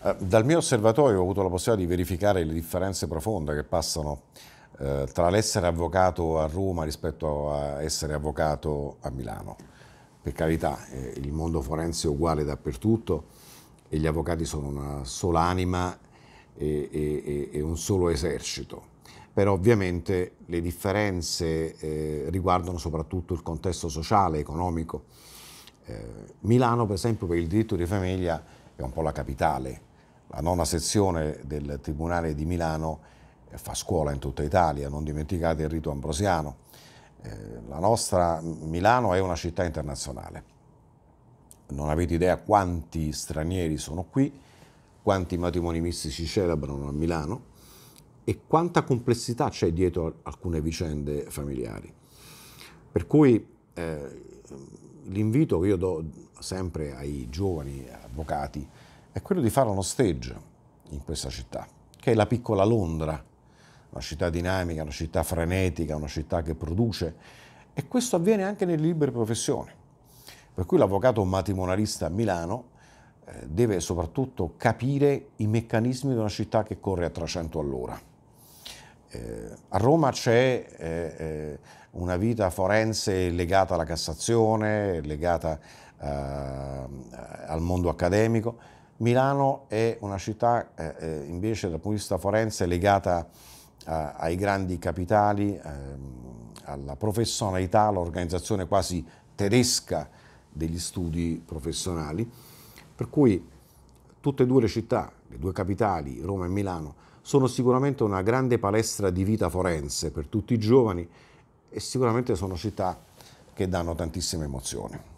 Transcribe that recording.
Eh, dal mio osservatorio ho avuto la possibilità di verificare le differenze profonde che passano eh, tra l'essere avvocato a Roma rispetto a essere avvocato a Milano. Per carità, eh, il mondo forense è uguale dappertutto e gli avvocati sono una sola anima e, e, e un solo esercito. Però ovviamente le differenze eh, riguardano soprattutto il contesto sociale, economico. Eh, Milano, per esempio, per il diritto di famiglia è un po' la capitale la nona sezione del Tribunale di Milano eh, fa scuola in tutta Italia, non dimenticate il rito ambrosiano. Eh, la nostra Milano è una città internazionale. Non avete idea quanti stranieri sono qui, quanti matrimoni misti si celebrano a Milano e quanta complessità c'è dietro alcune vicende familiari. Per cui eh, l'invito che io do sempre ai giovani avvocati è quello di fare uno stage in questa città, che è la piccola Londra, una città dinamica, una città frenetica, una città che produce e questo avviene anche nelle libere professioni. Per cui l'avvocato matrimonialista a Milano eh, deve soprattutto capire i meccanismi di una città che corre a 300 all'ora. Eh, a Roma c'è eh, eh, una vita forense legata alla Cassazione, legata eh, al mondo accademico. Milano è una città eh, eh, invece dal punto di vista forense legata a, eh, ai grandi capitali, eh, alla professionalità, all'organizzazione quasi tedesca degli studi professionali, per cui tutte e due le città, le due capitali, Roma e Milano, sono sicuramente una grande palestra di vita forense per tutti i giovani e sicuramente sono città che danno tantissima emozione.